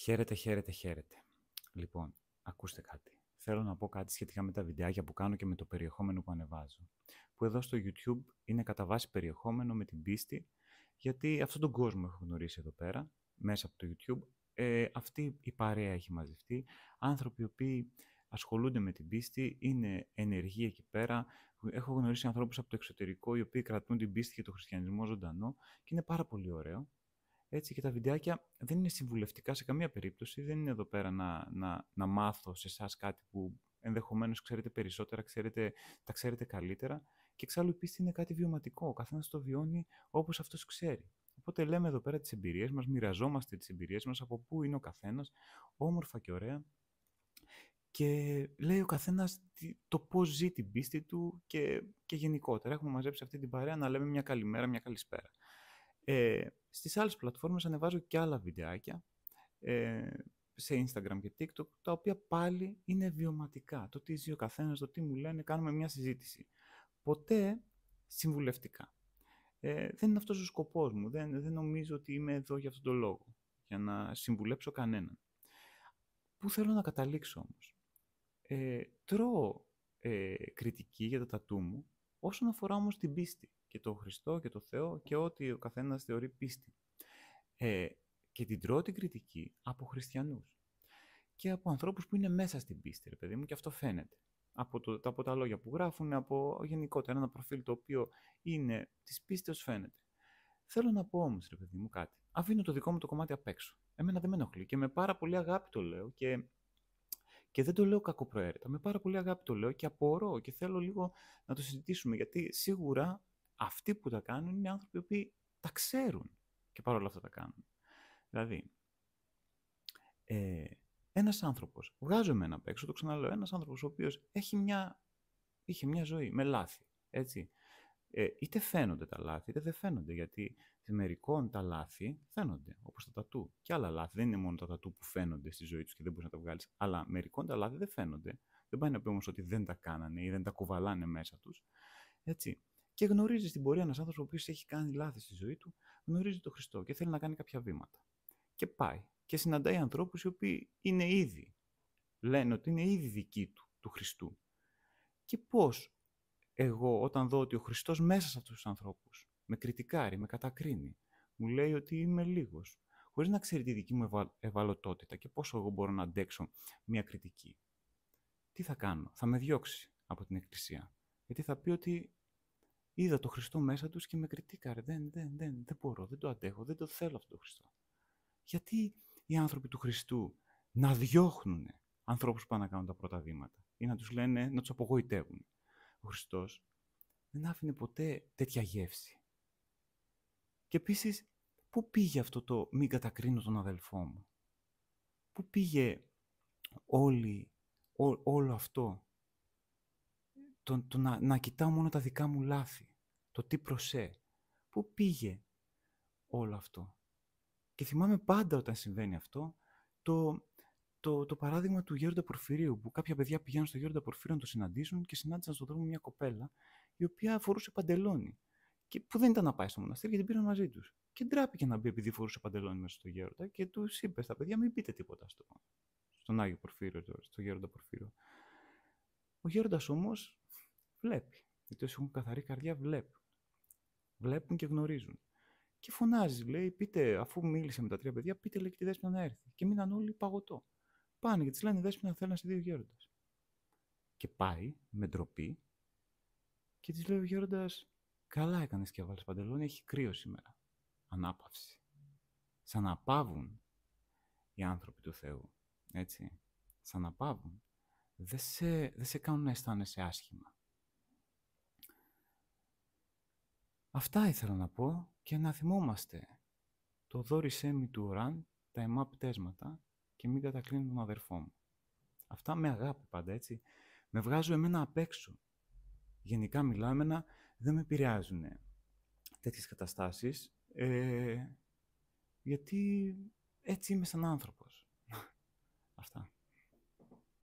Χαίρετε, χαίρετε, χαίρετε. Λοιπόν, ακούστε κάτι. Θέλω να πω κάτι σχετικά με τα βιντεάκια που κάνω και με το περιεχόμενο που ανεβάζω. Που εδώ στο YouTube είναι κατά βάση περιεχόμενο με την πίστη, γιατί αυτόν τον κόσμο έχω γνωρίσει εδώ πέρα, μέσα από το YouTube. Ε, αυτή η παρέα έχει μαζευτεί. Άνθρωποι οι οποίοι ασχολούνται με την πίστη, είναι ενεργοί εκεί πέρα. Έχω γνωρίσει ανθρώπους από το εξωτερικό οι οποίοι κρατούν την πίστη και το χριστιανισμό ζωντανό και είναι πάρα πολύ ωραίο. Έτσι και τα βιντεάκια δεν είναι συμβουλευτικά σε καμία περίπτωση. Δεν είναι εδώ πέρα να, να, να μάθω σε εσάς κάτι που ενδεχομένως ξέρετε περισσότερα, ξέρετε, τα ξέρετε καλύτερα. Και εξάλλου η πίστη είναι κάτι βιωματικό. Ο καθένας το βιώνει όπως αυτός ξέρει. Οπότε λέμε εδώ πέρα τις εμπειρίες μας, μοιραζόμαστε τις εμπειρίες μας, από πού είναι ο καθένας, όμορφα και ωραία. Και λέει ο καθένας το πώς ζει την πίστη του και, και γενικότερα. Έχουμε μαζέψει αυτή την παρέα να λέμε μια καλημέρα, μια καλησπέρα. Ε, στις άλλες πλατφόρμες ανεβάζω και άλλα βιντεάκια ε, σε Instagram και TikTok, τα οποία πάλι είναι βιωματικά. Το τι ζει ο καθένας, το τι μου λένε, κάνουμε μια συζήτηση. Ποτέ συμβουλευτικά. Ε, δεν είναι αυτός ο σκοπός μου. Δεν, δεν νομίζω ότι είμαι εδώ για αυτόν τον λόγο, για να συμβουλέψω κανέναν. Πού θέλω να καταλήξω όμως. Ε, τρώω ε, κριτική για το τατού μου, όσον αφορά όμως την πίστη και το Χριστό και το Θεό και ό,τι ο καθένας θεωρεί πίστη. Ε, και την τρώω την κριτική από χριστιανούς και από ανθρώπους που είναι μέσα στην πίστη, ρε παιδί μου, και αυτό φαίνεται. Από, το, από τα λόγια που γράφουν, από γενικότερα ένα προφίλ το οποίο είναι της πίστης φαίνεται. Θέλω να πω όμως, ρε παιδί μου, κάτι. Αφήνω το δικό μου το κομμάτι απ' έξω. Εμένα δεν με ενοχλεί και με πάρα πολύ αγάπη το λέω και, και δεν το λέω κακοπροαίρετα. Με πάρα πολύ αγάπη το λέω και απορώ και θέλω λίγο να το συζητήσουμε γιατί σίγουρα αυτοί που τα κάνουν είναι άνθρωποι που τα ξέρουν και παρόλα αυτά τα κάνουν. Δηλαδή, ε, ένας άνθρωπος, βγάζομαι ένα απ' έξω, το ξαναλέω, ένας άνθρωπος ο οποίος έχει μια, είχε μια ζωή με λάθη, έτσι. Ε, είτε φαίνονται τα λάθη, είτε δεν φαίνονται, γιατί μερικών τα λάθη φαίνονται, όπως τα τατού. Και άλλα λάθη, δεν είναι μόνο τα τατού που φαίνονται στη ζωή τους και δεν μπορείς να τα βγάλεις, αλλά μερικών τα λάθη δεν φαίνονται. Δεν πάει να πει όμως ότι δεν τα κάνανε ή δεν τα κουβαλάνε μέσα τους. Έτσι. Και γνωρίζει στην πορεία ένας άνθρωπος ο έχει κάνει λάθη στη ζωή του, γνωρίζει τον Χριστό και θέλει να κάνει κάποια βήματα. Και πάει και συναντάει ανθρώπους οι οποίοι είναι ήδη, λένε ότι είναι ήδη δικοί του, του Χριστού. Και πώς εγώ, όταν δω ότι ο Χριστός μέσα σε αυτούς τους ανθρώπους με κριτικάρει, με κατακρίνει, μου λέει ότι είμαι λίγος, χωρίς να ξέρει τη δική μου ευαλωτότητα και πόσο εγώ μπορώ να αντέξω μια κριτική. Τι θα κάνω, θα με διώξει από την Εκκλησία. Γιατί θα πει ότι Είδα το Χριστό μέσα τους και με κριτήκαρε. Δεν, δεν, δεν, δεν μπορώ, δεν το αντέχω, δεν το θέλω αυτό το Χριστό. Γιατί οι άνθρωποι του Χριστού να διώχνουν ανθρώπους που πάνε να κάνουν τα πρώτα βήματα ή να τους λένε, να τους απογοητεύουν. Ο Χριστός δεν άφηνε ποτέ τέτοια γεύση. Και επίσης, πού πήγε αυτό το «μην κατακρίνω τον αδελφό μου». Πού πήγε όλη, όλο αυτό το, να, να κοιτάω μόνο τα δικά μου λάθη, το τι προσέ, πού πήγε όλο αυτό. Και θυμάμαι πάντα όταν συμβαίνει αυτό, το, το, το παράδειγμα του Γέροντα Πορφυρίου, που κάποια παιδιά πηγαίνουν στο Γέροντα Πορφυρίου να το συναντήσουν και συνάντησαν στον δρόμο μια κοπέλα, η οποία φορούσε παντελόνι. Και που δεν ήταν να πάει στο μοναστήρι γιατί την πήραν μαζί τους. Και ντράπηκε να μπει επειδή φορούσε παντελόνι μέσα στο Γέροντα και τους είπε στα παιδιά: Μην πείτε τίποτα στο, στον Άγιο Πορφύριο, στο Γέροντα Πορφύριο. Ο Γέροντας όμως βλέπει. Γιατί όσοι έχουν καθαρή καρδιά βλέπουν. Βλέπουν και γνωρίζουν. Και φωνάζει, λέει, πείτε, αφού μίλησε με τα τρία παιδιά, πείτε λέει και τη δέσμη να έρθει. Και μείναν όλοι παγωτό. Πάνε και της λένε να θέλει να σε δύο γέροντας. Και πάει με ντροπή και της λέει ο γέροντας, καλά έκανες και βάλει παντελόνι, έχει κρύο σήμερα. Ανάπαυση. Σαν να πάβουν οι άνθρωποι του Θεού. Έτσι. Σαν να πάβουν. Δεν σε, δεν σε κάνουν να αισθάνεσαι άσχημα. Αυτά ήθελα να πω και να θυμόμαστε. Το δόρισέ Σέμι του ουράν τα αιμά πτέσματα και μην κατακλίνω τον αδερφό μου. Αυτά με αγάπη πάντα, έτσι. Με βγάζουν εμένα απ' έξω. Γενικά μιλάω εμένα, δεν με επηρεάζουν τέτοιες καταστάσεις, ε, γιατί έτσι είμαι σαν άνθρωπος. Αυτά.